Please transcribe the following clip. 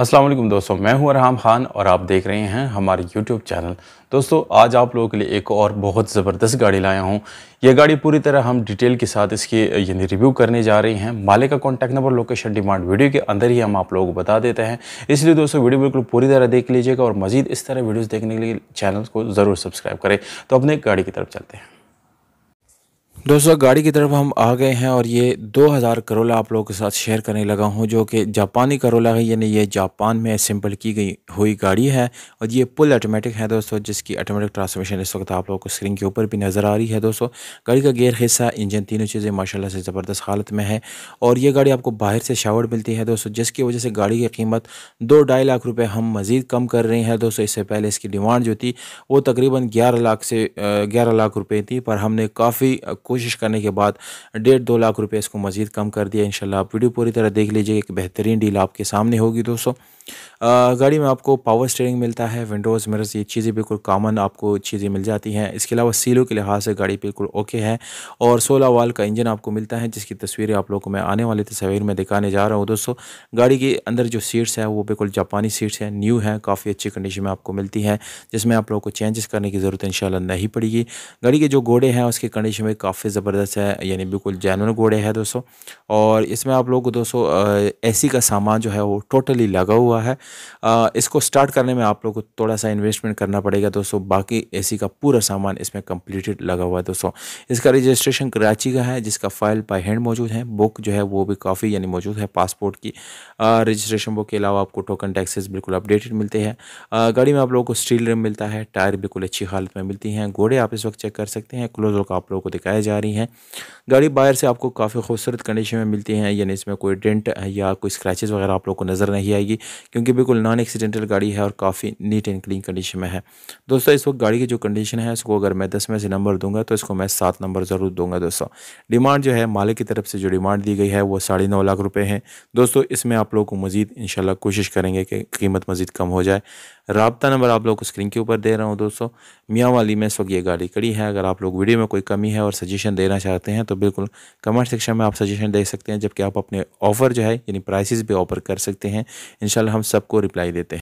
अस्सलाम वालेकुम दोस्तों मैं हूं अरहम खान और आप देख रहे हैं हमारे यूट्यूब चैनल दोस्तों आज आप लोगों के लिए एक और बहुत ज़बरदस्त गाड़ी लाया हूं यह गाड़ी पूरी तरह हम डिटेल के साथ इसकी यानी रिव्यू करने जा रहे हैं मालिक का contact number location demand video के अंदर ही हम आप लोगों को बता देते हैं इसलिए दोस्तों वीडियो बिल्कुल पूरी तरह देख लीजिएगा और मजीद इस तरह वीडियोज़ देखने के लिए चैनल को ज़रूर सब्सक्राइब करें तो अपने गाड़ी की तरफ चलते हैं दोस्तों गाड़ी की तरफ हम आ गए हैं और ये 2000 करोला आप लोगों के साथ शेयर करने लगा हूँ जो कि जापानी करोला है यानी ये जापान में सिंपल की गई हुई गाड़ी है और ये पुल ऑटोमेटिक है दोस्तों जिसकी ऑटोमेटिक ट्रांसमिशन इस वक्त आप लोगों को स्क्रीन के ऊपर भी नज़र आ रही है दोस्तों गाड़ी का गेयर हिस्सा इंजन तीनों चीज़ें माशाला से ज़बरदस्त हालत में है और ये गाड़ी आपको बाहर से शावर मिलती है दोस्तों जिसकी वजह से गाड़ी की कीमत दो ढाई लाख रुपये हम मज़ीद कम कर रहे हैं दोस्तों इससे पहले इसकी डिमांड जो थी वो तकरीबन ग्यारह लाख से ग्यारह लाख रुपये थी पर हमने काफ़ी कोशिश करने के बाद डेढ़ दो लाख रुपये इसको मज़ीद कम कर दिया इन वीडियो पूरी तरह देख लीजिए एक बेहतरीन डील आपके सामने होगी दोस्तों गाड़ी में आपको पावर स्टेयरिंग मिलता है विंडोज़ मिरर्स ये चीज़ें बिल्कुल कॉमन आपको चीज़ें मिल जाती हैं इसके अलावा सीलों के लिहाज से गाड़ी बिल्कुल ओके है और सोलह वाल का इंजन आपको मिलता है जिसकी तस्वीरें आप लोगों को मैं आने वाली तस्वीर में दिखाने जा रहा हूँ दोस्तों गाड़ी के अंदर जो सीट्स हैं वो बिल्कुल जापानी सीट्स हैं न्यू हैं काफ़ी अच्छी कंडीशन में आपको मिलती हैं जिसमें आप लोगों को चेंजेस करने की ज़रूरत इन नहीं पड़ेगी गाड़ी के जो घोड़े हैं उसकी कंडीशन में काफ़ी ज़बरदस्त है यानी बिल्कुल जैन घोड़े हैं दोस्तों और इसमें आप लोग को दोस्तों ए का सामान जो है वो टोटली लगा हुआ हुआ है आ, इसको स्टार्ट करने में आप लोग को थोड़ा सा इन्वेस्टमेंट करना पड़ेगा दोस्तों बाकी एसी का पूरा सामान इसमें कंप्लीटेड लगा हुआ है दोस्तों इसका रजिस्ट्रेशन कराची का है जिसका फाइल बाय हैंड मौजूद है बुक जो है वो भी काफ़ी यानी मौजूद है पासपोर्ट की रजिस्ट्रेशन बुक के अलावा आपको टोकन टैक्सेस बिल्कुल अपडेटेड मिलते हैं गाड़ी में आप लोगों को स्टील रिम मिलता है टायर बिल्कुल अच्छी हालत में मिलती हैं घोड़े आप इस वक्त चेक कर सकते हैं क्लोज वर्क आप लोगों को दिखाई जा रही हैं गाड़ी बाहर से आपको काफ़ी खूबसूरत कंडीशन में मिलती हैं यानी इसमें कोई डेंट या कोई स्क्रैचेज़ वगैरह आप लोग को नज़र नहीं आएगी क्योंकि बिल्कुल नॉन एक्सीडेंटल गाड़ी है और काफ़ी नीट एंड क्लीन कंडीशन में है दोस्तों इस वक्त गाड़ी की जो कंडीशन है उसको अगर मैं दस में से नंबर दूंगा तो इसको मैं सात नंबर ज़रूर दूंगा दोस्तों डिमांड जो है मालिक की तरफ से जो डिमांड दी गई है वो साढ़े नौ लाख रुपये हैं दोस्तों इसमें आप लोगों को मज़ीद इन कोशिश करेंगे कि कीमत मज़ीद कम हो जाए रबता नंबर आप लोग को स्क्रीन के ऊपर दे रहा हूँ दोस्तों मियाँ वाली में इस वक्त ये गाड़ी खड़ी है अगर आप लोग वीडियो में कोई कमी है और सजेशन देना चाहते हैं तो बिल्कुल कमेंट सेक्शन में आप सजेशन दे सकते हैं जबकि आप अपने ऑफ़र जो है यानी प्राइसेस भी ऑफर कर सकते हैं इन हम सबको रिप्लाई देते हैं